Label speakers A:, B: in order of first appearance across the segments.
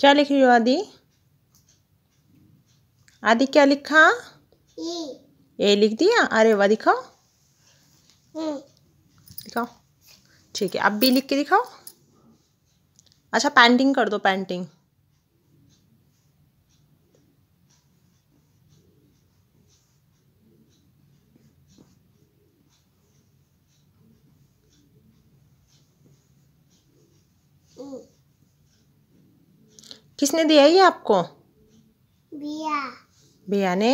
A: क्या लिख रही हो आदि आदि क्या लिखा ए लिख दिया अरे वाह दिखाओ
B: दिखाओ
A: ठीक है अब बी लिख के दिखाओ अच्छा पेंटिंग कर दो पेंटिंग किसने दिया ये आपको बिया बिया ने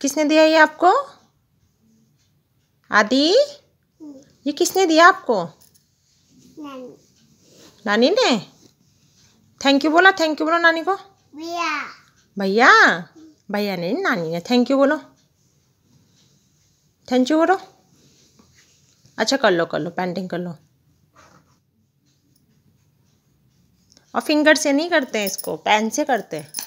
A: किसने दिया ये आपको आदि ये किसने दिया आपको नानी नानी ने थैंक यू बोला थैंक यू बोलो नानी को भैया भैया भैया ने नानी ने थैंक यू बोलो थैंक यू बोलो अच्छा कर लो कर लो पेंटिंग कर लो और फिंगर से नहीं करते हैं इसको पेन से करते हैं